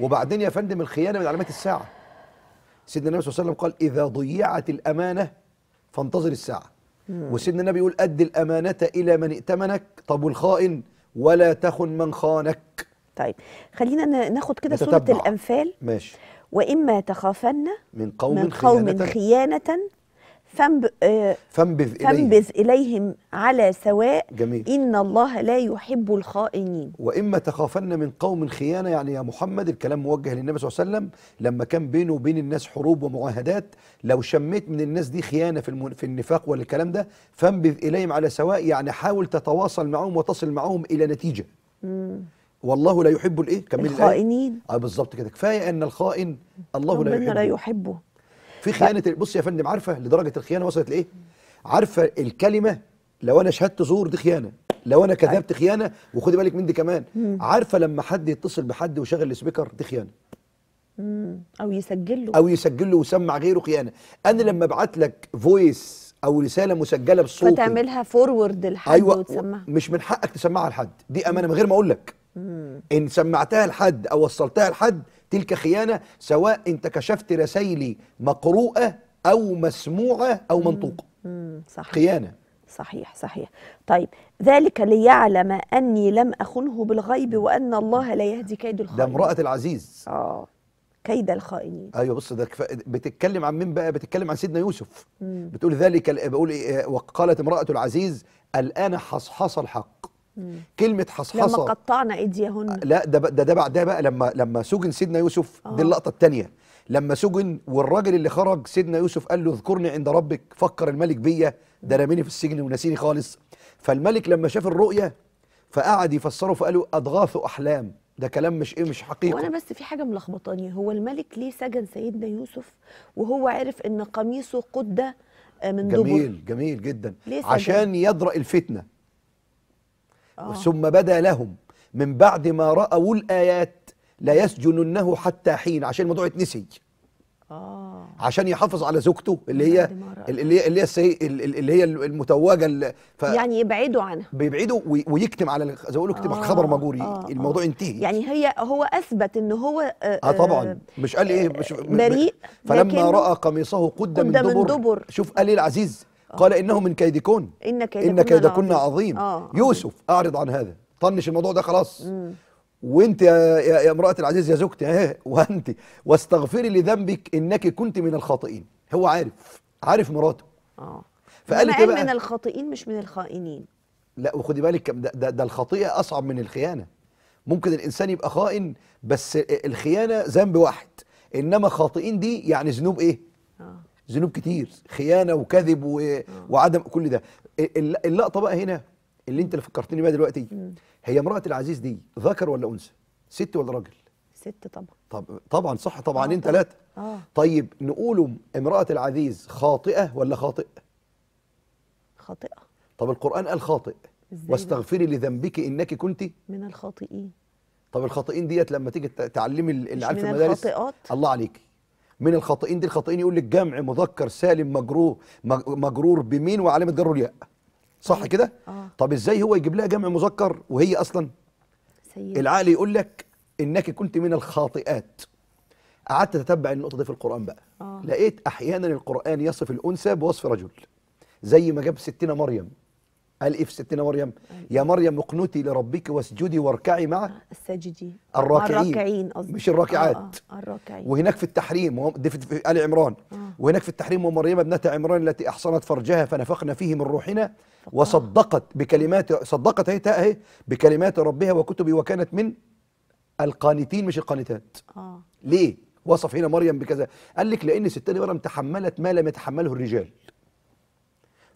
وبعدين يا فندم الخيانه من علامات الساعه سيدنا النبي صلى الله عليه وسلم قال اذا ضيعت الامانه فانتظر الساعه وسيدنا النبي يقول اد الامانه الى من ائتمنك طب والخائن ولا تخن من خانك طيب خلينا ناخد كده سوره الانفال ماشي واما تخافن من قوم, من قوم خيانه, خيانة آه، فانبذ, إليهم. فانبذ إليهم على سواء جميل. إن الله لا يحب الخائنين وإما تخافن من قوم خيانة يعني يا محمد الكلام موجه للنبي صلى الله عليه وسلم لما كان بينه وبين الناس حروب ومعاهدات لو شميت من الناس دي خيانة في, في النفاق والكلام ده فانبذ إليهم على سواء يعني حاول تتواصل معهم وتصل معهم إلى نتيجة مم. والله لا يحب الايه كمل الخائنين اه بالظبط كده كفايه ان الخائن الله لا يحبه لا يحبه في خيانه بص يا فندم عارفه لدرجه الخيانه وصلت لايه عارفه الكلمه لو انا شهدت زور دي خيانه لو انا كذبت أيوة. خيانه وخدي بالك من دي كمان عارفه لما حد يتصل بحد وشغل السبيكر دي خيانه او يسجل له او يسجل له ويسمع غيره خيانه انا لما ابعت لك فويس او رساله مسجله بصوت فتعملها فورورد لحد أيوة وتسمعها مش من حقك تسمعها لحد دي امانه من غير ما اقول لك مم. ان سمعتها لحد او وصلتها لحد تلك خيانه سواء انت كشفت رسائلي مقروءه او مسموعه او منطوقه صحيح خيانه صحيح صحيح طيب ذلك ليعلم اني لم اخنه بالغيب وان الله لا يهدي كيد الخائنين ده امراه العزيز اه كيد الخائنين ايوه بص ده كفا... بتتكلم عن مين بقى بتتكلم عن سيدنا يوسف مم. بتقول ذلك بقول إيه، وقالت امراه العزيز الان حصحص الحق مم. كلمه حصحصه لما قطعنا ايديهن لا ده ده, ده بعدها بقى لما لما سجن سيدنا يوسف أوه. دي آه. اللقطه الثانيه لما سجن والراجل اللي خرج سيدنا يوسف قال له اذكرني عند ربك فكر الملك بيا ده رميني في السجن ونسيني خالص فالملك لما شاف الرؤيه فقعد يفسره فقالوا اضغاث احلام ده كلام مش ايه مش حقيقي وانا بس في حاجه ملخبطاني هو الملك ليه سجن سيدنا يوسف وهو عرف ان قميصه قده آه، من جميل دبر جميل جدا ليه سجن؟ عشان يدرأ الفتنه آه. ثم بدا لهم من بعد ما رأوا الآيات لا يسجننه حتى حين عشان الموضوع اتنسي آه. عشان يحافظ على زوجته اللي هي اللي هي اللي هي اللي هي المتوجه اللي ف يعني يبعدوا عنها بيبعدوا ويكتم على زي ما يكتم آه خبر مجوري آه الموضوع آه انتهي يعني هي هو اثبت ان هو آه, آه طبعا مش قال ايه مش بريء فلما راى قميصه قد, قد من دبر, من دبر شوف قال ايه العزيز آه. قال إنه من كيدكن إن كيدكن إن كيدكن عظيم آه. يوسف أعرض عن هذا طنش الموضوع ده خلاص وانت يا, يا امراه العزيز يا زوجتي اهي وانت واستغفري لذنبك انك كنت من الخاطئين هو عارف عارف مراته اه فقالت ايه بقى من الخاطئين مش من الخائنين لا وخدي بالك ده, ده, ده الخطيئه اصعب من الخيانه ممكن الانسان يبقى خائن بس الخيانه ذنب واحد انما خاطئين دي يعني ذنوب ايه اه ذنوب كتير خيانه وكذب و... آه. وعدم كل ده اللقطه بقى هنا اللي انت اللي فكرتني بيها دلوقتي هي امراه العزيز دي ذكر ولا انثى ست ولا راجل ست طبعا طب طبعا صح طبعا آه، انت ثلاثة آه. طيب نقول امراه العزيز خاطئه ولا خاطئ خاطئه طب القران قال خاطئ واستغفري لذنبك انك كنت من الخاطئين طب الخاطئين ديت لما تيجي تعلمي اللي عارف المدارس من الخاطئات الله عليكي من الخاطئين دي الخاطئين يقول لك جمع مذكر سالم مجرور مجرور بمين وعلامه جره الياء صح أيوة. كده آه. طب ازاي هو يجيب لها جمع مذكر وهي اصلا سيد. العقل يقول لك انك كنت من الخاطئات قعدت اتتبع النقطه دي في القران بقى آه. لقيت احيانا القران يصف الانثى بوصف رجل زي ما جاب ستنا مريم قال ايه في ستنا مريم يا مريم اقنتي لربك واسجدي واركعي مع الساجدين الراكعين الراكعين مش الراكعات آه آه الراكعين وهناك في التحريم دي في ال عمران آه وهناك في التحريم ومريم ابنه عمران التي احصنت فرجها فنفخنا فيه من روحنا وصدقت بكلمات صدقت هي اهي بكلمات ربها وكتبه وكانت من القانتين مش القانتات آه ليه وصف هنا مريم بكذا قال لك لان ستنا مريم تحملت ما لم يتحمله الرجال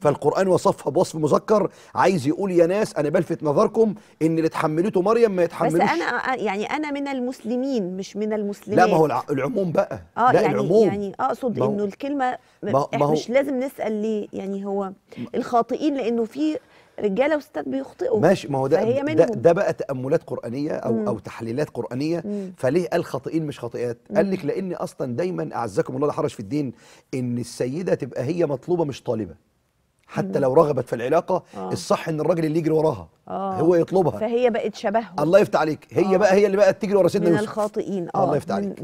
فالقرآن وصفها بوصف مذكر عايز يقول يا ناس أنا بلفت نظركم إن اللي تحملته مريم ما يتحملوش بس أنا آه، يعني أنا من المسلمين مش من المسلمين لا ما هو العموم بقى آه لا يعني العموم يعني آه، أقصد إنه الكلمة ما هو مش لازم نسأل ليه يعني هو الخاطئين لأنه في رجاله وستات بيخطئوا ماشي ما هو ده ده, ده بقى تاملات قرانيه او مم. او تحليلات قرانيه مم. فليه قال خاطئين مش خاطئات قال لك لان اصلا دايما اعزكم الله لا حرج في الدين ان السيده تبقى هي مطلوبه مش طالبه حتى لو رغبت في العلاقه آه. الصح ان الراجل اللي يجري وراها آه. هو يطلبها فهي بقت شبهه الله يفتح عليك هي آه. بقى هي اللي بقت تجري ورا سيدنا يوسف من الخاطئين آه. الله يفتح عليك